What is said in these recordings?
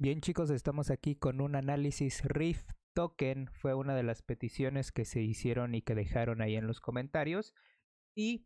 Bien chicos, estamos aquí con un análisis Rift Token. Fue una de las peticiones que se hicieron y que dejaron ahí en los comentarios. Y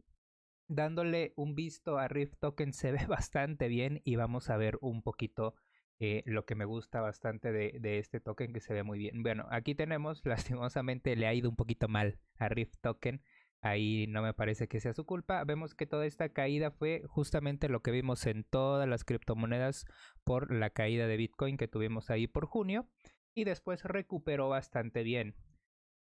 dándole un visto a Rift Token se ve bastante bien y vamos a ver un poquito eh, lo que me gusta bastante de, de, este token que se ve muy bien. Bueno, aquí tenemos, lastimosamente le ha ido un poquito mal a Rift Token. Ahí no me parece que sea su culpa. Vemos que toda esta caída fue justamente lo que vimos en todas las criptomonedas por la caída de Bitcoin que tuvimos ahí por junio. Y después recuperó bastante bien.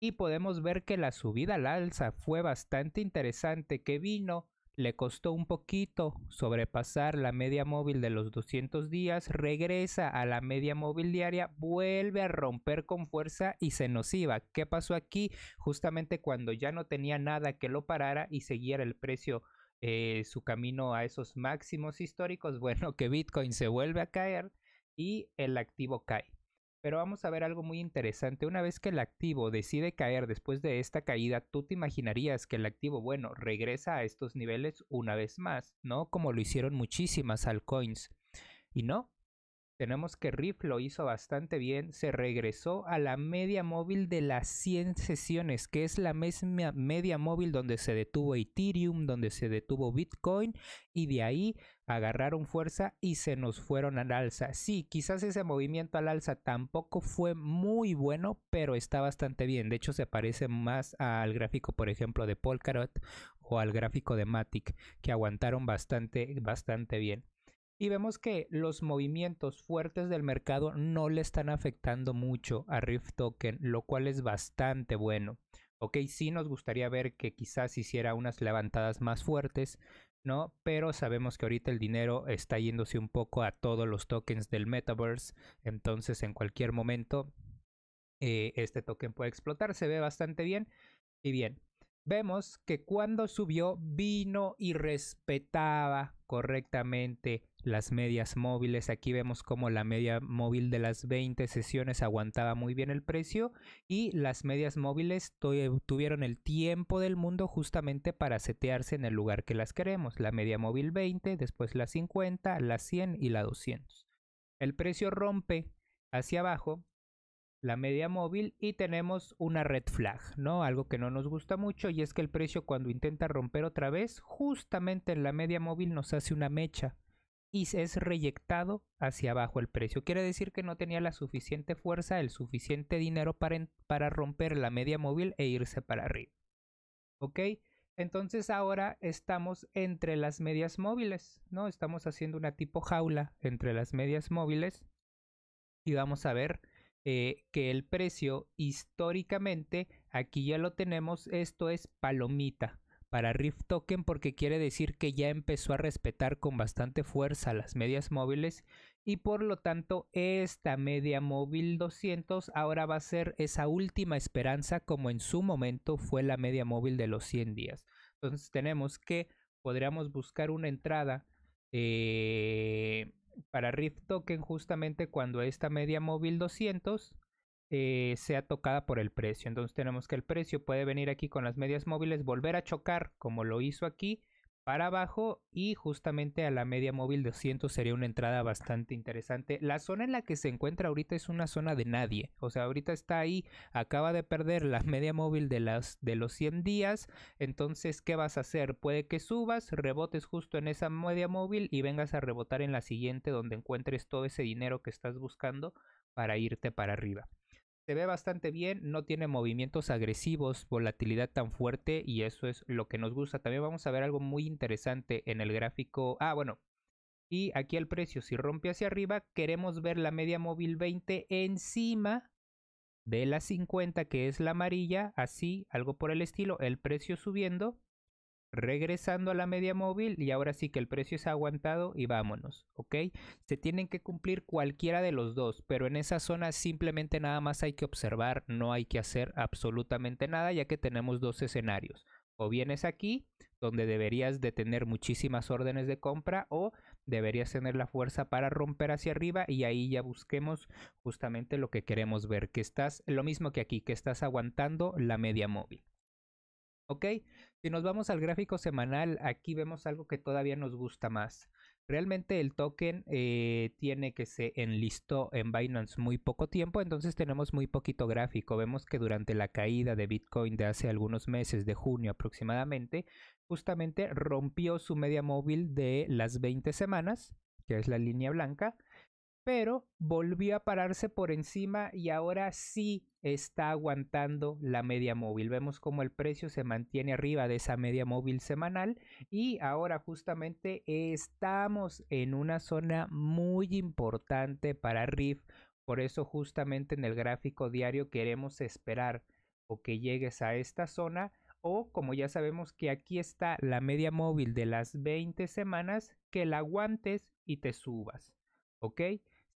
Y podemos ver que la subida al alza fue bastante interesante que vino le costó un poquito sobrepasar la media móvil de los 200 días, regresa a la media móvil diaria, vuelve a romper con fuerza y se nos iba. ¿Qué pasó aquí? Justamente cuando ya no tenía nada que lo parara y siguiera el precio. Eh, su camino a esos máximos históricos, bueno, que Bitcoin se vuelve a caer y el activo cae. Pero vamos a ver algo muy interesante. Una vez que el activo decide caer después de esta caída, tú te imaginarías que el activo, bueno, regresa a estos niveles una vez más, ¿no? Como lo hicieron muchísimas altcoins. Y no, tenemos que Riff lo hizo bastante bien, se regresó a la media móvil de las 100 sesiones, que es la misma media móvil donde se detuvo Ethereum, donde se detuvo Bitcoin, y de ahí agarraron fuerza y se nos fueron al alza. Sí, quizás ese movimiento al alza tampoco fue muy bueno, pero está bastante bien. De hecho, se parece más al gráfico, por ejemplo, de Polkarot o al gráfico de Matic, que aguantaron bastante, bastante bien y vemos que los movimientos fuertes del mercado no le están afectando mucho a Rift Token, lo cual es bastante bueno. Ok, sí nos gustaría ver que quizás hiciera unas levantadas más fuertes, ¿no? Pero sabemos que ahorita el dinero está yéndose un poco a todos los tokens del metaverse, entonces en cualquier momento eh, este token puede explotar, se ve bastante bien. Y bien, vemos que cuando subió vino y respetaba correctamente las medias móviles. Aquí vemos como la media móvil de las 20 sesiones aguantaba muy bien el precio y las medias móviles tuvieron el tiempo del mundo justamente para setearse en el lugar que las queremos. La media móvil 20, después la 50, la 100 y la 200. El precio rompe hacia abajo la media móvil y tenemos una red flag, ¿no? Algo que no nos gusta mucho y es que el precio cuando intenta romper otra vez, justamente en la media móvil nos hace una mecha y es reyectado hacia abajo el precio. Quiere decir que no tenía la suficiente fuerza, el suficiente dinero para, para romper la media móvil e irse para arriba. ¿Ok? Entonces ahora estamos entre las medias móviles, ¿no? Estamos haciendo una tipo jaula entre las medias móviles y vamos a ver eh, que el precio históricamente, aquí ya lo tenemos, esto es palomita para Rift Token porque quiere decir que ya empezó a respetar con bastante fuerza las medias móviles y por lo tanto esta media móvil 200 ahora va a ser esa última esperanza como en su momento fue la media móvil de los 100 días. Entonces tenemos que podríamos buscar una entrada eh, para Rift Token justamente cuando esta media móvil 200 eh, sea tocada por el precio. Entonces tenemos que el precio puede venir aquí con las medias móviles, volver a chocar como lo hizo aquí para abajo y justamente a la media móvil de 200 sería una entrada bastante interesante. La zona en la que se encuentra ahorita es una zona de nadie, o sea, ahorita está ahí, acaba de perder la media móvil de, las, de los 100 días, entonces, ¿qué vas a hacer? Puede que subas, rebotes justo en esa media móvil y vengas a rebotar en la siguiente donde encuentres todo ese dinero que estás buscando para irte para arriba se ve bastante bien, no tiene movimientos agresivos, volatilidad tan fuerte y eso es lo que nos gusta. También vamos a ver algo muy interesante en el gráfico. Ah, bueno. Y aquí el precio, si rompe hacia arriba, queremos ver la media móvil 20 encima de la 50 que es la amarilla, así, algo por el estilo, el precio subiendo regresando a la media móvil y ahora sí que el precio es aguantado y vámonos, ¿ok? Se tienen que cumplir cualquiera de los dos, pero en esa zona simplemente nada más hay que observar, no hay que hacer absolutamente nada ya que tenemos dos escenarios. O vienes aquí, donde deberías de tener muchísimas órdenes de compra, o deberías tener la fuerza para romper hacia arriba y ahí ya busquemos justamente lo que queremos ver, que estás lo mismo que aquí, que estás aguantando la media móvil. Ok, si nos vamos al gráfico semanal, aquí vemos algo que todavía nos gusta más. Realmente el token eh, tiene que se enlistó en Binance muy poco tiempo, entonces tenemos muy poquito gráfico. Vemos que durante la caída de Bitcoin de hace algunos meses, de junio aproximadamente, justamente rompió su media móvil de las 20 semanas, que es la línea blanca, pero volvió a pararse por encima y ahora sí está aguantando la media móvil. Vemos como el precio se mantiene arriba de esa media móvil semanal y ahora justamente estamos en una zona muy importante para RIF. Por eso justamente en el gráfico diario queremos esperar o que llegues a esta zona o como ya sabemos que aquí está la media móvil de las 20 semanas, que la aguantes y te subas. ¿Ok?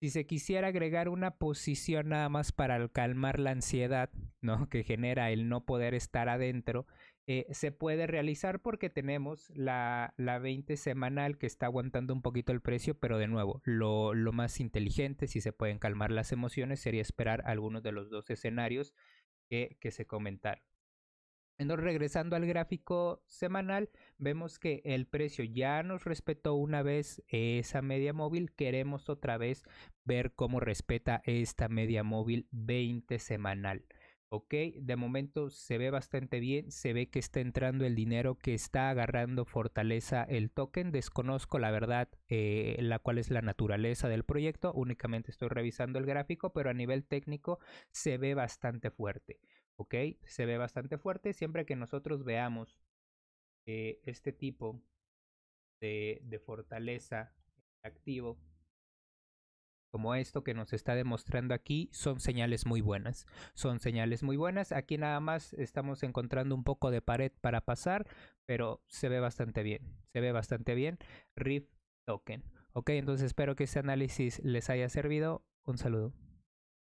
si se quisiera agregar una posición nada más para calmar la ansiedad, ¿no? Que genera el no poder estar adentro, eh, se puede realizar porque tenemos la, 20 semanal que está aguantando un poquito el precio, pero de nuevo, lo, lo más inteligente, si se pueden calmar las emociones, sería esperar algunos de los dos escenarios que, que se comentaron. Entonces, regresando al gráfico semanal, vemos que el precio ya nos respetó una vez esa media móvil. Queremos otra vez ver cómo respeta esta media móvil 20 semanal. Ok, de momento se ve bastante bien, se ve que está entrando el dinero, que está agarrando fortaleza el token. Desconozco la verdad, eh, la cual es la naturaleza del proyecto, únicamente estoy revisando el gráfico, pero a nivel técnico se ve bastante fuerte. ¿ok? Se ve bastante fuerte siempre que nosotros veamos eh, este tipo de, de fortaleza activo como esto que nos está demostrando aquí son señales muy buenas. Son señales muy buenas. Aquí nada más estamos encontrando un poco de pared para pasar, pero se ve bastante bien. Se ve bastante bien. Rift token. Ok, entonces espero que este análisis les haya servido. Un saludo.